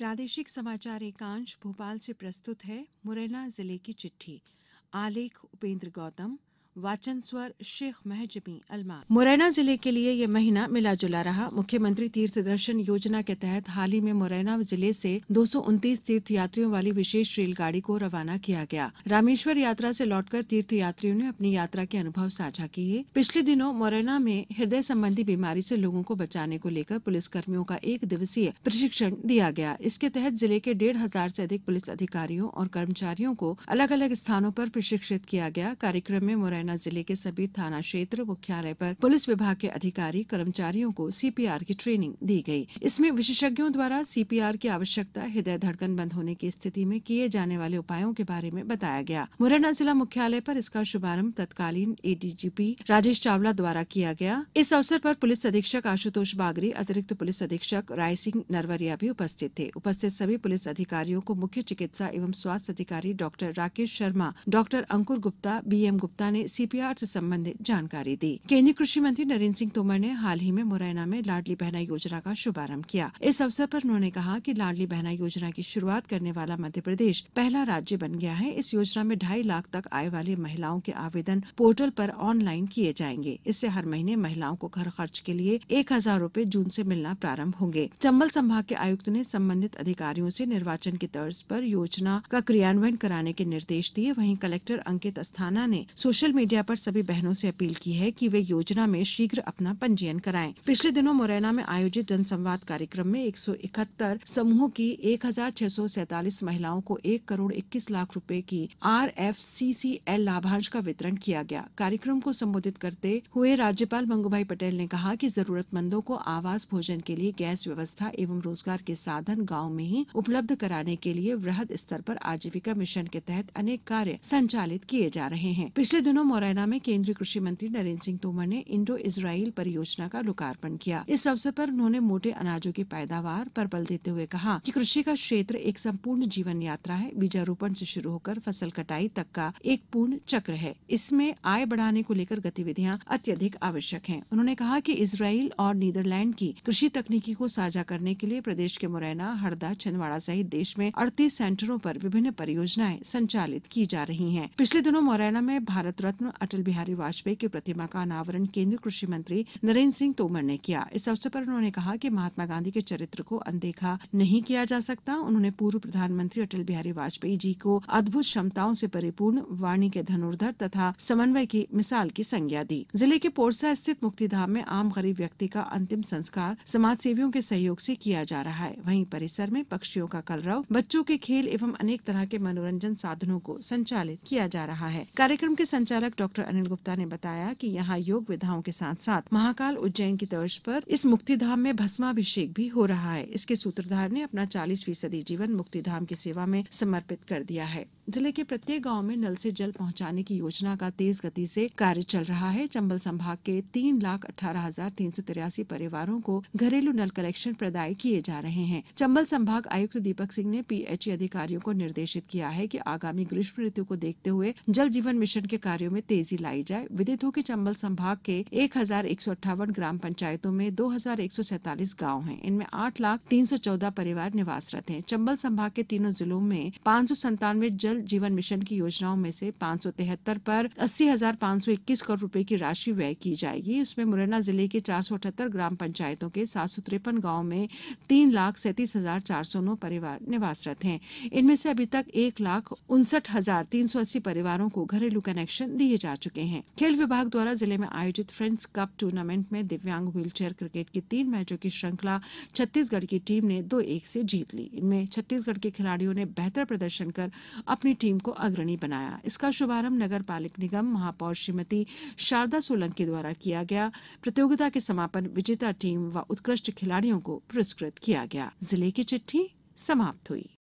प्रादेशिक समाचार एकांश भोपाल से प्रस्तुत है मुरैना जिले की चिट्ठी आलेख उपेंद्र गौतम वाचन स्वर शेख महजबी अलमा मुरैना जिले के लिए ये महीना मिला जुला रहा मुख्यमंत्री तीर्थ दर्शन योजना के तहत हाल ही में मुरैना जिले से दो तीर्थ यात्रियों वाली विशेष रेलगाड़ी को रवाना किया गया रामेश्वर यात्रा से लौटकर तीर्थ यात्रियों ने अपनी यात्रा के अनुभव साझा किए पिछले दिनों मुरैना में हृदय संबंधी बीमारी से लोगों को बचाने को लेकर पुलिस कर्मियों का एक दिवसीय प्रशिक्षण दिया गया इसके तहत जिले के डेढ़ हजार से अधिक पुलिस अधिकारियों और कर्मचारियों को अलग अलग स्थानों पर प्रशिक्षित किया गया कार्यक्रम में मुरैना पन्ना जिले के सभी थाना क्षेत्र मुख्यालय पर पुलिस विभाग के अधिकारी कर्मचारियों को सीपीआर की ट्रेनिंग दी गई इसमें विशेषज्ञों द्वारा सीपीआर की आवश्यकता हृदय धड़कन बंद होने की स्थिति में किए जाने वाले उपायों के बारे में बताया गया मुरैना जिला मुख्यालय पर इसका शुभारंभ तत्कालीन एडीजीपी राजेश चावला द्वारा किया गया इस अवसर पर पुलिस अधीक्षक आशुतोष बागरी अतिरिक्त पुलिस अधीक्षक राय सिंह नरवरिया भी उपस्थित थे उपस्थित सभी पुलिस अधिकारियों को मुख्य चिकित्सा एवं स्वास्थ्य अधिकारी doctor Rakesh Sharma doctor Ankur Gupta B M Gupta ने सीपीआर से संबंधित जानकारी दी केंद्रीय कृषि मंत्री नरेंद्र सिंह तोमर ने हाल ही में मुरैना में लाडली बहना योजना का शुभारंभ किया इस अवसर पर उन्होंने कहा कि लाडली बहना योजना की शुरुआत करने वाला मध्य प्रदेश पहला राज्य बन गया है इस योजना में ढाई लाख तक आय वाली महिलाओं के आवेदन पोर्टल पर ऑनलाइन किए जाएंगे इससे हर महीने महिलाओं को घर खर्च के लिए एक हजार रूपए जून से मिलना प्रारंभ होंगे चंबल संभाग के आयुक्त ने संबंधित अधिकारियों से निर्वाचन की तर्ज पर योजना का क्रियान्वयन कराने के निर्देश दिए वहीं कलेक्टर अंकित अस्थाना ने सोशल मीडिया पर सभी बहनों से अपील की है कि वे योजना में शीघ्र अपना पंजीयन कराएं। पिछले दिनों मुरैना में आयोजित जनसंवाद कार्यक्रम में 171 समूहों की 1647 महिलाओं को एक करोड़ इक्कीस लाख रूपए की R F C C L लाभांश का वितरण किया गया कार्यक्रम को संबोधित करते हुए राज्यपाल मंगूभाई पटेल ने कहा की जरूरतमंदों को आवास भोजन के लिए गैस व्यवस्था एवं रोजगार के साधन गाँव में ही उपलब्ध कराने के लिए वृहद स्तर आरोप आजीविका मिशन के तहत अनेक कार्य संचालित किए जा रहे हैं पिछले दिनों मुरैना में केंद्रीय कृषि मंत्री नरेंद्र सिंह तोमर ने इंडो इसराइल परियोजना का लोकार्पण किया इस अवसर पर उन्होंने मोटे अनाजों की पैदावार पर बल देते हुए कहा कि कृषि का क्षेत्र एक संपूर्ण जीवन यात्रा है बीजारोपण से शुरू होकर फसल कटाई तक का एक पूर्ण चक्र है इसमें आय बढ़ाने को लेकर गतिविधियां अत्यधिक आवश्यक है उन्होंने कहा की इसराइल और नीदरलैंड की कृषि तकनीकी को साझा करने के लिए प्रदेश के मुरैना हरदा छिंदवाड़ा सहित देश में अड़तीस सेंटरों पर विभिन्न परियोजनाएं संचालित की जा रही हैं पिछले दिनों मुरैना में भारत रत्न रत्न अटल बिहारी वाजपेयी की प्रतिमा का अनावरण केंद्रीय कृषि मंत्री नरेंद्र सिंह तोमर ने किया इस अवसर पर उन्होंने कहा कि महात्मा गांधी के चरित्र को अनदेखा नहीं किया जा सकता उन्होंने पूर्व प्रधानमंत्री अटल बिहारी वाजपेयी जी को अद्भुत क्षमताओं से परिपूर्ण वाणी के धनुर्धर तथा समन्वय की मिसाल की संज्ञा दी जिले के पोरसा स्थित मुक्तिधाम में आम गरीब व्यक्ति का अंतिम संस्कार समाज सेवियों के सहयोग से किया जा रहा है वहीं परिसर में पक्षियों का कलरव बच्चों के खेल एवं अनेक तरह के मनोरंजन साधनों को संचालित किया जा रहा है कार्यक्रम के संचालक संचालक डॉक्टर अनिल गुप्ता ने बताया कि यहाँ योग विधाओं के साथ साथ महाकाल उज्जैन की तर्ज पर इस मुक्तिधाम में भस्माभिषेक भी हो रहा है इसके सूत्रधार ने अपना चालीस फीसदी जीवन मुक्तिधाम की सेवा में समर्पित कर दिया है जिले के प्रत्येक गांव में नल से जल पहुंचाने की योजना का तेज गति से कार्य चल रहा है चंबल संभाग के तीन लाख अठारह हजार तीन सौ तिरासी परिवारों को घरेलू नल कलेक्शन प्रदाय किए जा रहे हैं चंबल संभाग आयुक्त दीपक सिंह ने पीएचई अधिकारियों को निर्देशित किया है कि आगामी ग्रीष्म ऋतु को देखते हुए जल जीवन मिशन के कार्यो में में तेजी लाई जाए विदित हो की चंबल संभाग के एक ग्राम पंचायतों में दो गांव हैं इनमें आठ लाख तीन सौ चौदह परिवार निवासरत हैं चंबल संभाग के तीनों जिलों में पाँच सौ संतानवे जल जीवन मिशन की योजनाओं में से पाँच सौ तिहत्तर पर अस्सी हजार पाँच सौ इक्कीस करोड़ रूपये की राशि व्यय की जाएगी उसमें मुरैना जिले के चार सौ अठहत्तर ग्राम पंचायतों के सात सौ तिरपन गाँव में तीन लाख सैंतीस हजार चार सौ नौ परिवार निवासरत हैं इनमें से अभी तक एक लाख उनसठ हजार तीन सौ अस्सी परिवारों को घरेलू कनेक्शन दिए दिए जा चुके हैं खेल विभाग द्वारा जिले में आयोजित फ्रेंड्स कप टूर्नामेंट में दिव्यांग व्हील क्रिकेट की तीन मैचों की श्रृंखला छत्तीसगढ़ की टीम ने दो एक से जीत ली इनमें छत्तीसगढ़ के खिलाड़ियों ने बेहतर प्रदर्शन कर अपनी टीम को अग्रणी बनाया इसका शुभारंभ नगर पालिक निगम महापौर श्रीमती शारदा सोलंकी द्वारा किया गया प्रतियोगिता के समापन विजेता टीम व उत्कृष्ट खिलाड़ियों को पुरस्कृत किया गया जिले की चिट्ठी समाप्त हुई